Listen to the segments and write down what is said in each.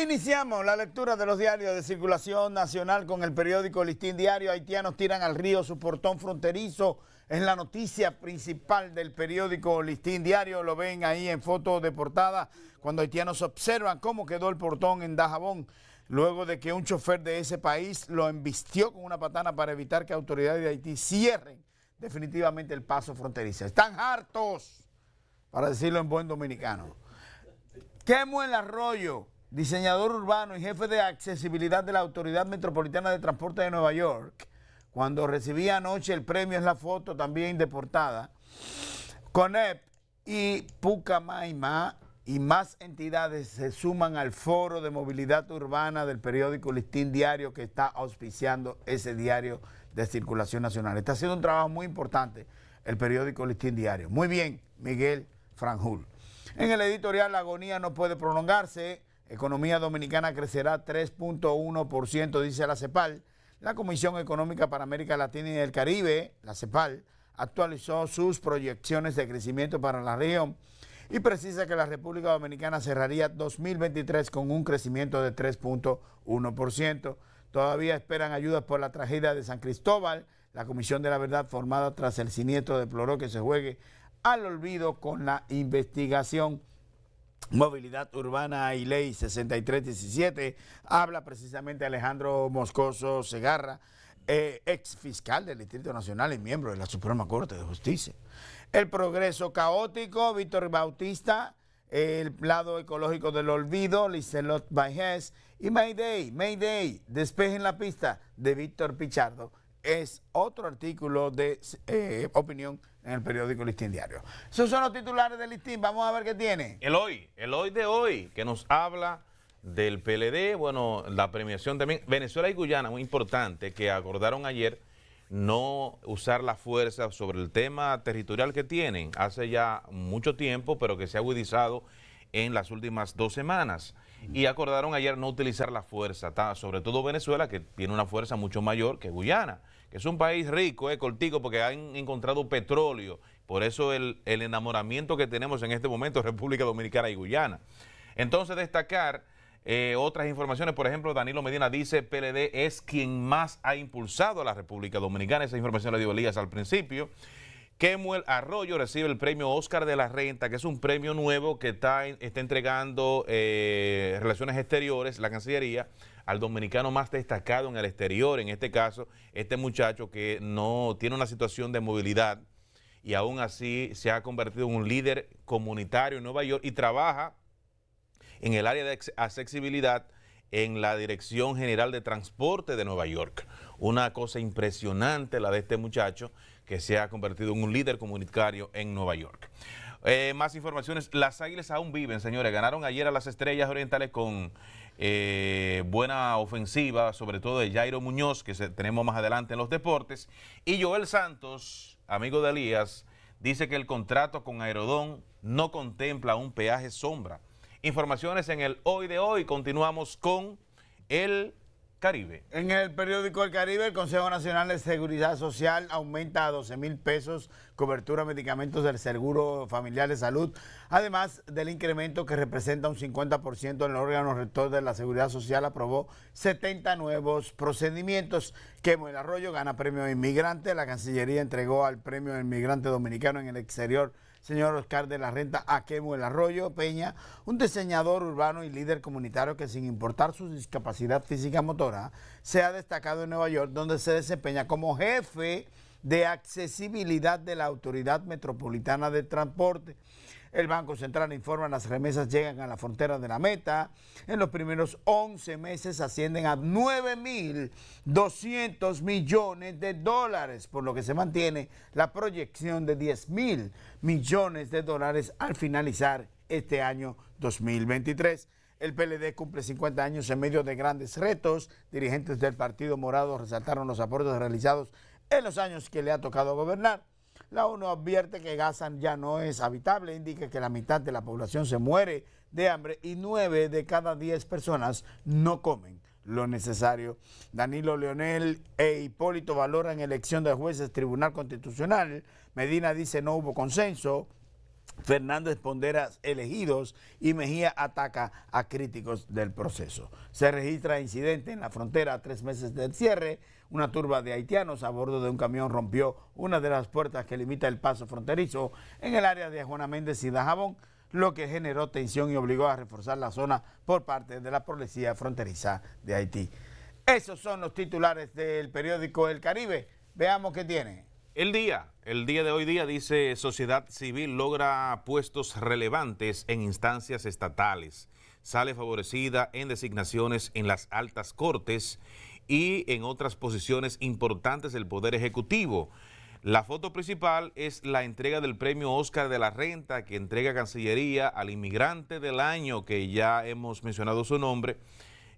Iniciamos la lectura de los diarios de circulación nacional con el periódico Listín Diario. Haitianos tiran al río su portón fronterizo. Es la noticia principal del periódico Listín Diario. Lo ven ahí en foto de portada cuando haitianos observan cómo quedó el portón en Dajabón. Luego de que un chofer de ese país lo embistió con una patana para evitar que autoridades de Haití cierren definitivamente el paso fronterizo. Están hartos, para decirlo en buen dominicano. Quemo el arroyo diseñador urbano y jefe de accesibilidad de la Autoridad Metropolitana de Transporte de Nueva York, cuando recibía anoche el premio, es la foto también de portada, CONEP y Pucamaima y más entidades se suman al foro de movilidad urbana del periódico Listín Diario que está auspiciando ese diario de circulación nacional. Está haciendo un trabajo muy importante el periódico Listín Diario. Muy bien, Miguel Franjul. En el editorial La agonía no puede prolongarse. Economía dominicana crecerá 3.1%, dice la CEPAL. La Comisión Económica para América Latina y el Caribe, la CEPAL, actualizó sus proyecciones de crecimiento para la región y precisa que la República Dominicana cerraría 2023 con un crecimiento de 3.1%. Todavía esperan ayudas por la tragedia de San Cristóbal. La Comisión de la Verdad, formada tras el siniestro, deploró que se juegue al olvido con la investigación. Movilidad Urbana y Ley 6317. Habla precisamente Alejandro Moscoso Segarra, eh, ex fiscal del Distrito Nacional y miembro de la Suprema Corte de Justicia. El progreso caótico, Víctor Bautista, el lado ecológico del olvido, Licelot Bajes y Mayday, Mayday, despejen la pista de Víctor Pichardo. Es otro artículo de eh, opinión en el periódico Listín Diario. Esos son los titulares del Listín, vamos a ver qué tiene. El hoy, el hoy de hoy, que nos habla del PLD, bueno, la premiación también. Venezuela y Guyana, muy importante, que acordaron ayer no usar la fuerza sobre el tema territorial que tienen hace ya mucho tiempo, pero que se ha agudizado en las últimas dos semanas y acordaron ayer no utilizar la fuerza, sobre todo Venezuela, que tiene una fuerza mucho mayor que Guyana, que es un país rico, eh, cortico, porque han encontrado petróleo. Por eso el, enamoramiento que tenemos en este momento República Dominicana y Guyana. Entonces, destacar eh, otras informaciones, por ejemplo, Danilo Medina dice, PLD es quien más ha impulsado a la República Dominicana. Esa información la dio Elías al principio. Kemuel Arroyo recibe el premio Oscar de la Renta, que es un premio nuevo que está, está entregando eh, Relaciones Exteriores, la Cancillería, al dominicano más destacado en el exterior, en este caso, este muchacho que no tiene una situación de movilidad y aún así se ha convertido en un líder comunitario en Nueva York y trabaja en el área de accesibilidad en la Dirección General de Transporte de Nueva York. Una cosa impresionante la de este muchacho que se ha convertido en un líder comunitario en Nueva York. Eh, más informaciones, las Águilas aún viven, señores. Ganaron ayer a las Estrellas Orientales con eh, buena ofensiva, sobre todo de Jairo Muñoz, que se, tenemos más adelante en los deportes. Y Joel Santos, amigo de Elías, dice que el contrato con Aerodón no contempla un peaje sombra. Informaciones en el hoy de hoy. Continuamos con el en el periódico El Caribe, el Consejo Nacional de Seguridad Social aumenta a 12 mil pesos cobertura de medicamentos del Seguro Familiar de Salud, además del incremento que representa un 50% en el órgano rector de la Seguridad Social, aprobó 70 nuevos procedimientos. Quemo el Arroyo gana premio inmigrante, la Cancillería entregó al premio inmigrante dominicano en el exterior señor Oscar de la Renta Aquemo el Arroyo Peña, un diseñador urbano y líder comunitario que sin importar su discapacidad física motora, se ha destacado en Nueva York, donde se desempeña como jefe de accesibilidad de la Autoridad Metropolitana de Transporte. El Banco Central informa las remesas llegan a la frontera de la meta. En los primeros 11 meses ascienden a 9.200 millones de dólares, por lo que se mantiene la proyección de 10.000 millones de dólares al finalizar este año 2023. El PLD cumple 50 años en medio de grandes retos. Dirigentes del Partido Morado resaltaron los aportes realizados en los años que le ha tocado gobernar la ONU advierte que Gaza ya no es habitable, indica que la mitad de la población se muere de hambre y nueve de cada diez personas no comen lo necesario. Danilo Leonel e Hipólito valoran elección de jueces Tribunal Constitucional. Medina dice no hubo consenso. Fernández Ponderas elegidos y Mejía ataca a críticos del proceso. Se registra incidente en la frontera a tres meses del cierre. Una turba de haitianos a bordo de un camión rompió una de las puertas que limita el paso fronterizo en el área de Juana Méndez y Dajabón, lo que generó tensión y obligó a reforzar la zona por parte de la policía fronteriza de Haití. Esos son los titulares del periódico El Caribe. Veamos qué tiene. El día, el día de hoy día, dice Sociedad Civil, logra puestos relevantes en instancias estatales. Sale favorecida en designaciones en las altas cortes y en otras posiciones importantes del Poder Ejecutivo. La foto principal es la entrega del premio Oscar de la Renta que entrega Cancillería al inmigrante del año, que ya hemos mencionado su nombre,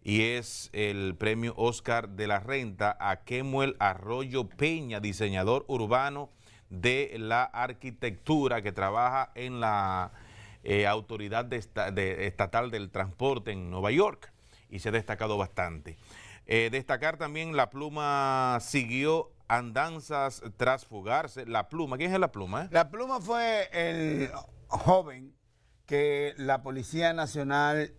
y es el premio Oscar de la Renta a Kemuel Arroyo Peña, diseñador urbano de la arquitectura que trabaja en la eh, Autoridad Estatal del Transporte en Nueva York y se ha destacado bastante. Eh, destacar también la pluma siguió andanzas tras fugarse. La pluma, ¿quién es la pluma? Eh? La pluma fue el joven que la Policía Nacional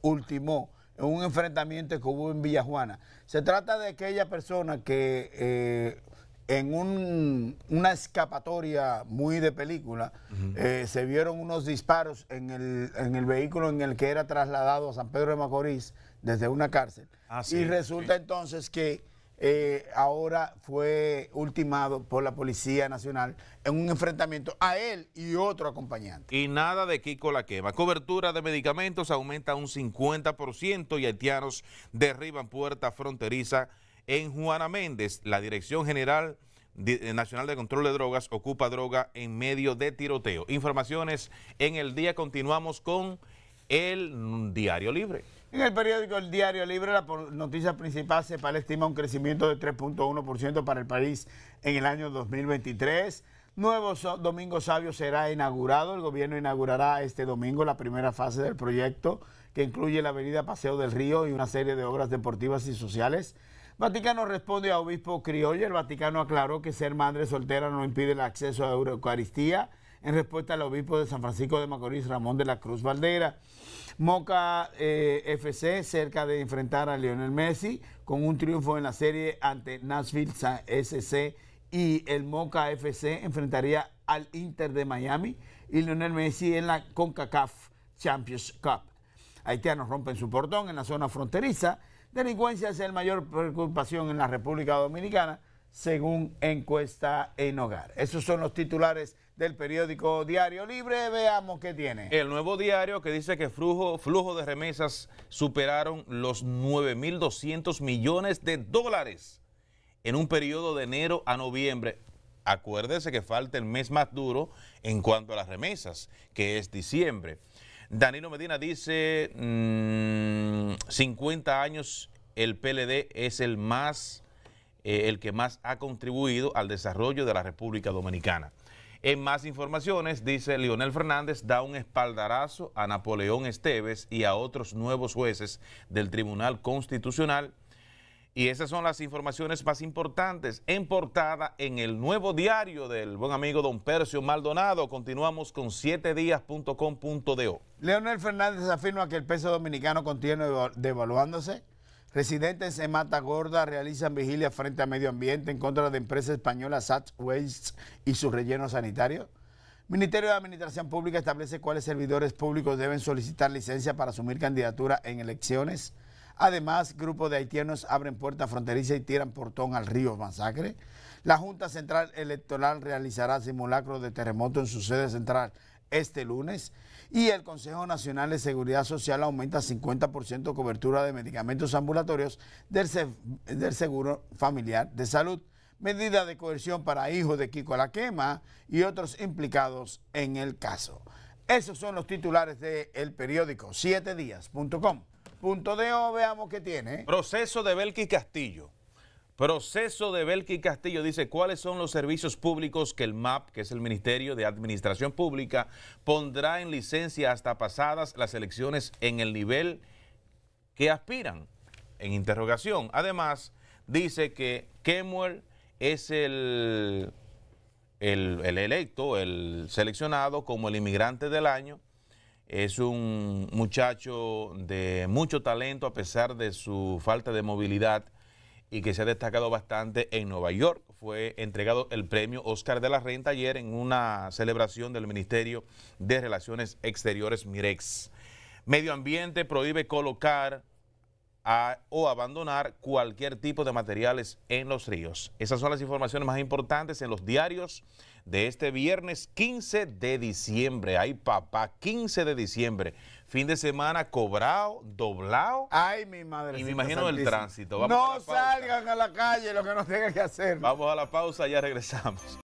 ultimó un enfrentamiento que hubo en Villajuana. Se trata de aquella persona que eh, en una escapatoria muy de película eh, se vieron unos disparos en el, vehículo en el que era trasladado a San Pedro de Macorís desde una cárcel. Ah, y resulta entonces que eh, ahora fue ultimado por la Policía Nacional en un enfrentamiento a él y otro acompañante. Y nada de Kiko la quema. Cobertura de medicamentos aumenta un 50% y haitianos derriban puerta fronteriza en Juana Méndez. La Dirección General eh, Nacional de Control de Drogas ocupa droga en medio de tiroteo. Informaciones en el día. Continuamos con el Diario Libre. En el periódico El Diario Libre, la noticia principal, se estima un crecimiento de 3.1% para el país en el año 2023. Nuevo Domingo Sabio será inaugurado. El gobierno inaugurará este domingo la primera fase del proyecto que incluye la avenida Paseo del Río y una serie de obras deportivas y sociales. Vaticano responde a Obispo Criolla. El Vaticano aclaró que ser madre soltera no impide el acceso a la Eucaristía en respuesta al obispo de San Francisco de Macorís, Ramón de la Cruz Valdera. Moca eh, FC cerca de enfrentar a Lionel Messi con un triunfo en la serie ante Nashville SC y el Moca FC enfrentaría al Inter de Miami y Lionel Messi en la CONCACAF Champions Cup. Haitianos rompen su portón en la zona fronteriza. Delincuencia es el mayor preocupación en la República Dominicana, según encuesta en hogar. Esos son los titulares del periódico Diario Libre. Veamos qué tiene. El nuevo diario que dice que flujo, flujo de remesas superaron los 9.200 millones de dólares en un periodo de enero a noviembre. Acuérdese que falta el mes más duro en cuanto a las remesas, que es diciembre. Danilo Medina dice, 50 mm, años, el PLD es el, más, eh, el que más ha contribuido al desarrollo de la República Dominicana. En más informaciones, dice Leonel Fernández, da un espaldarazo a Napoleón Esteves y a otros nuevos jueces del Tribunal Constitucional. Y esas son las informaciones más importantes en portada en el nuevo diario del buen amigo don Percio Maldonado. Continuamos con 7 diascomdo Leonel Fernández afirma que el peso dominicano continúa devaluándose Residentes en Gorda realizan vigilia frente a medio ambiente en contra de empresa española Sat Waste y su relleno sanitario. Ministerio de Administración Pública establece cuáles servidores públicos deben solicitar licencia para asumir candidatura en elecciones. Además, grupos de haitianos abren puerta fronteriza y tiran portón al río Masacre. La Junta Central Electoral realizará simulacro de terremoto en su sede central este lunes. Y el Consejo Nacional de Seguridad Social aumenta 50% cobertura de medicamentos ambulatorios del, del Seguro Familiar de Salud. Medida de coerción para hijos de Kiko La y otros implicados en el caso. Esos son los titulares del periódico 7días.com. Punto de o, veamos qué tiene. Proceso de Belkis Castillo. Proceso de Belki Castillo dice cuáles son los servicios públicos que el MAP, que es el Ministerio de Administración Pública, pondrá en licencia hasta pasadas las elecciones en el nivel que aspiran, en interrogación. Además, dice que Kemuel es el, el, el electo, el seleccionado como el inmigrante del año. Es un muchacho de mucho talento a pesar de su falta de movilidad y que se ha destacado bastante en Nueva York. Fue entregado el premio Oscar de la Renta ayer en una celebración del Ministerio de Relaciones Exteriores, MIREX. Medio Ambiente prohíbe colocar o abandonar cualquier tipo de materiales en los ríos. Esas son las informaciones más importantes en los diarios de este viernes 15 de diciembre. Ay, papá, 15 de diciembre. Fin de semana cobrado, doblado. Ay, mi madre. Y me imagino el tránsito. no salgan a la calle lo que nos tengan que hacer. Vamos a la pausa, ya regresamos.